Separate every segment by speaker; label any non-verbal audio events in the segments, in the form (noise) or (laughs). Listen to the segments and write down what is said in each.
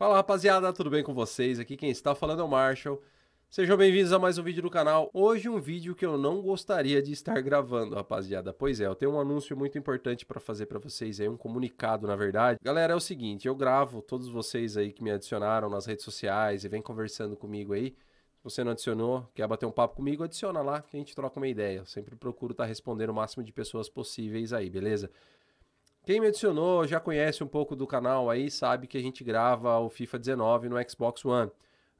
Speaker 1: Fala rapaziada, tudo bem com vocês? Aqui quem está falando é o Marshall. Sejam bem-vindos a mais um vídeo do canal. Hoje um vídeo que eu não gostaria de estar gravando, rapaziada. Pois é, eu tenho um anúncio muito importante para fazer para vocês aí, um comunicado, na verdade. Galera, é o seguinte, eu gravo todos vocês aí que me adicionaram nas redes sociais e vem conversando comigo aí. Se você não adicionou, quer bater um papo comigo, adiciona lá que a gente troca uma ideia. Eu sempre procuro estar tá respondendo o máximo de pessoas possíveis aí, beleza? Quem me adicionou já conhece um pouco do canal aí, sabe que a gente grava o FIFA 19 no Xbox One.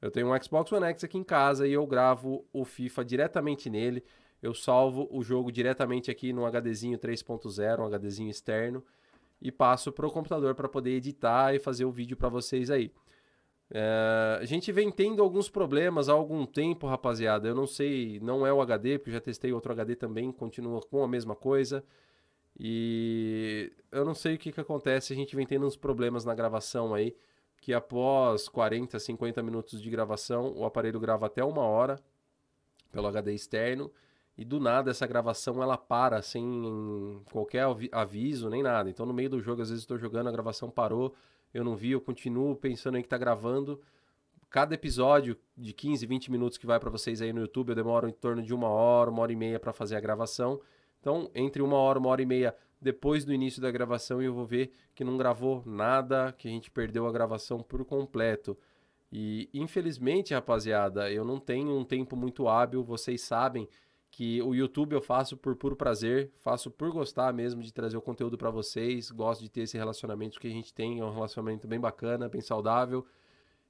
Speaker 1: Eu tenho um Xbox One X aqui em casa e eu gravo o FIFA diretamente nele. Eu salvo o jogo diretamente aqui no HDzinho 3.0, um HDzinho externo, e passo para o computador para poder editar e fazer o vídeo para vocês aí. É, a gente vem tendo alguns problemas há algum tempo, rapaziada. Eu não sei, não é o HD, porque eu já testei outro HD também, continua com a mesma coisa. E eu não sei o que, que acontece, a gente vem tendo uns problemas na gravação aí, que após 40, 50 minutos de gravação, o aparelho grava até uma hora pelo HD externo, e do nada essa gravação ela para sem qualquer aviso nem nada. Então no meio do jogo, às vezes estou jogando, a gravação parou, eu não vi, eu continuo pensando em que está gravando. Cada episódio de 15, 20 minutos que vai para vocês aí no YouTube, eu demoro em torno de uma hora, uma hora e meia para fazer a gravação. Então, entre uma hora, uma hora e meia depois do início da gravação, eu vou ver que não gravou nada, que a gente perdeu a gravação por completo. E infelizmente, rapaziada, eu não tenho um tempo muito hábil, vocês sabem que o YouTube eu faço por puro prazer, faço por gostar mesmo de trazer o conteúdo para vocês, gosto de ter esse relacionamento que a gente tem, é um relacionamento bem bacana, bem saudável.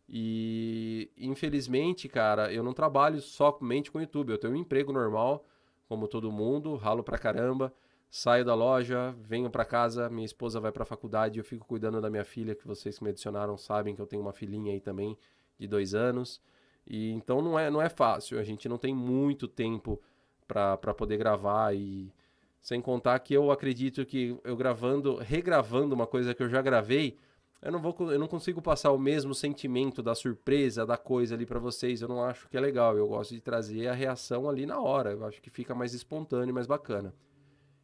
Speaker 1: E infelizmente, cara, eu não trabalho somente com o YouTube, eu tenho um emprego normal, como todo mundo, ralo pra caramba, saio da loja, venho pra casa, minha esposa vai pra faculdade, eu fico cuidando da minha filha, que vocês que me adicionaram sabem que eu tenho uma filhinha aí também de dois anos. E então não é, não é fácil, a gente não tem muito tempo para poder gravar e sem contar que eu acredito que eu gravando, regravando uma coisa que eu já gravei, eu não vou eu não consigo passar o mesmo sentimento da surpresa da coisa ali para vocês eu não acho que é legal eu gosto de trazer a reação ali na hora eu acho que fica mais espontâneo mais bacana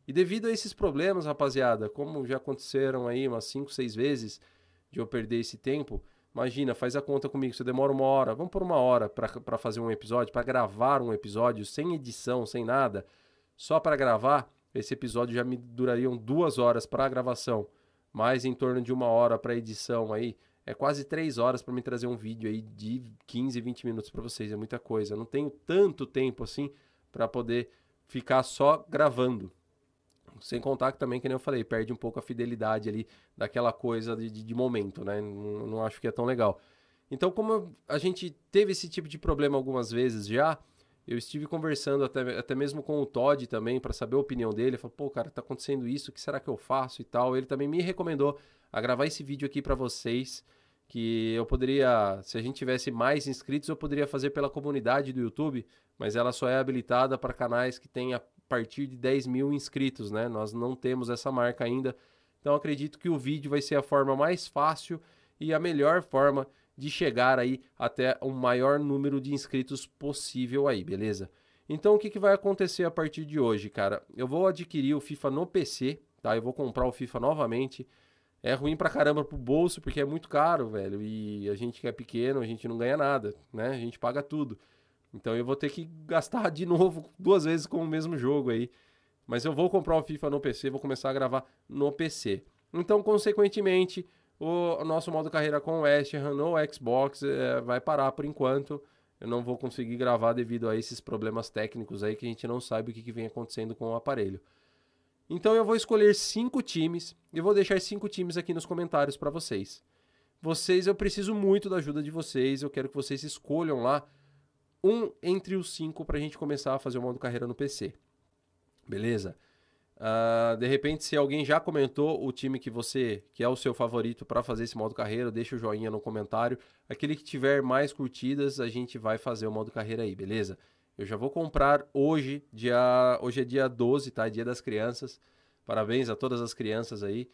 Speaker 1: e devido a esses problemas rapaziada como já aconteceram aí umas 5, 6 vezes de eu perder esse tempo imagina faz a conta comigo se demora uma hora vamos por uma hora para fazer um episódio para gravar um episódio sem edição sem nada só para gravar esse episódio já me durariam duas horas para a gravação mais em torno de uma hora para edição aí. É quase três horas para me trazer um vídeo aí de 15, 20 minutos para vocês. É muita coisa. Eu não tenho tanto tempo assim para poder ficar só gravando. Sem contar que também, que nem eu falei, perde um pouco a fidelidade ali daquela coisa de, de, de momento, né? Não, não acho que é tão legal. Então, como a gente teve esse tipo de problema algumas vezes já, eu estive conversando até, até mesmo com o Todd também para saber a opinião dele. Ele falou, pô, cara, tá acontecendo isso, o que será que eu faço e tal. Ele também me recomendou a gravar esse vídeo aqui para vocês, que eu poderia, se a gente tivesse mais inscritos, eu poderia fazer pela comunidade do YouTube, mas ela só é habilitada para canais que têm a partir de 10 mil inscritos, né? Nós não temos essa marca ainda. Então acredito que o vídeo vai ser a forma mais fácil e a melhor forma de chegar aí até o maior número de inscritos possível aí, beleza? Então o que, que vai acontecer a partir de hoje, cara? Eu vou adquirir o FIFA no PC, tá? Eu vou comprar o FIFA novamente. É ruim pra caramba pro bolso, porque é muito caro, velho. E a gente que é pequeno, a gente não ganha nada, né? A gente paga tudo. Então eu vou ter que gastar de (laughs) novo duas vezes com o mesmo jogo aí. Mas eu vou comprar o FIFA no PC, vou começar a gravar no PC. Então, consequentemente, o nosso modo carreira com o West Ham no Xbox é, vai parar por enquanto. Eu não vou conseguir gravar devido a esses problemas técnicos aí que a gente não sabe o que, que vem acontecendo com o aparelho. Então eu vou escolher cinco times e vou deixar cinco times aqui nos comentários para vocês. Vocês, eu preciso muito da ajuda de vocês. Eu quero que vocês escolham lá um entre os cinco para a gente começar a fazer o modo carreira no PC. Beleza? Uh, de repente, se alguém já comentou o time que você que é o seu favorito para fazer esse modo carreira, deixa o joinha no comentário. Aquele que tiver mais curtidas, a gente vai fazer o modo carreira aí, beleza? Eu já vou comprar hoje, dia hoje é dia 12, tá? É dia das crianças. Parabéns a todas as crianças aí.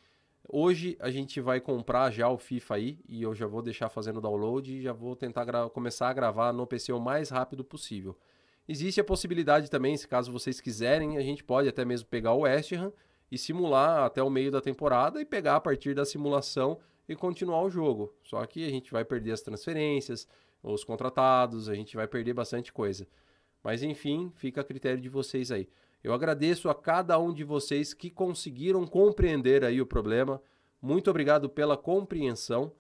Speaker 1: Hoje a gente vai comprar já o FIFA aí e eu já vou deixar fazendo download e já vou tentar começar a gravar no PC o mais rápido possível. Existe a possibilidade também, se caso vocês quiserem, a gente pode até mesmo pegar o West Ham e simular até o meio da temporada e pegar a partir da simulação e continuar o jogo. Só que a gente vai perder as transferências, os contratados, a gente vai perder bastante coisa. Mas enfim, fica a critério de vocês aí. Eu agradeço a cada um de vocês que conseguiram compreender aí o problema. Muito obrigado pela compreensão.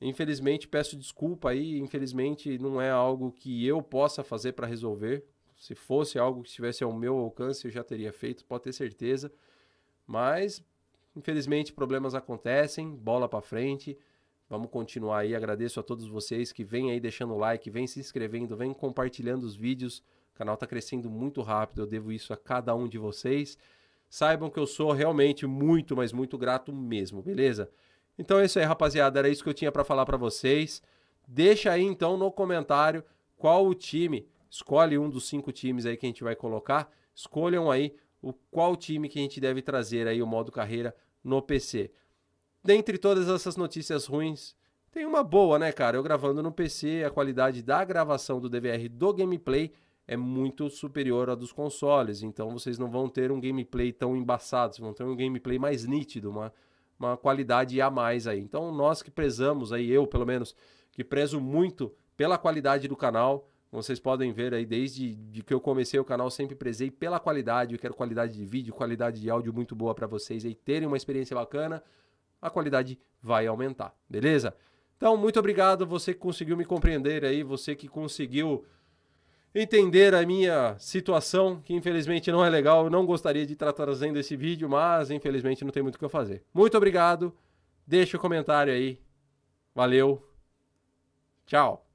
Speaker 1: Infelizmente, peço desculpa aí. Infelizmente, não é algo que eu possa fazer para resolver. Se fosse algo que estivesse ao meu alcance, eu já teria feito, pode ter certeza. Mas, infelizmente, problemas acontecem, bola para frente. Vamos continuar aí. Agradeço a todos vocês que vêm aí deixando o like, vêm se inscrevendo, vêm compartilhando os vídeos. O canal está crescendo muito rápido, eu devo isso a cada um de vocês. Saibam que eu sou realmente muito, mas muito grato mesmo, beleza? Então é isso aí, rapaziada. Era isso que eu tinha para falar para vocês. Deixa aí então no comentário qual o time. Escolhe um dos cinco times aí que a gente vai colocar. Escolham aí o qual time que a gente deve trazer aí o modo carreira no PC. Dentre todas essas notícias ruins, tem uma boa, né, cara? Eu gravando no PC, a qualidade da gravação do DVR do gameplay é muito superior à dos consoles. Então vocês não vão ter um gameplay tão embaçado, vocês vão ter um gameplay mais nítido, uma né? uma qualidade a mais aí. Então, nós que prezamos aí, eu pelo menos, que prezo muito pela qualidade do canal, vocês podem ver aí, desde que eu comecei o canal, sempre prezei pela qualidade. Eu quero qualidade de vídeo, qualidade de áudio muito boa para vocês aí terem uma experiência bacana. A qualidade vai aumentar, beleza? Então, muito obrigado você que conseguiu me compreender aí, você que conseguiu entender a minha situação, que infelizmente não é legal, eu não gostaria de estar trazendo esse vídeo, mas infelizmente não tem muito o que eu fazer. Muito obrigado, deixa o comentário aí, valeu, tchau.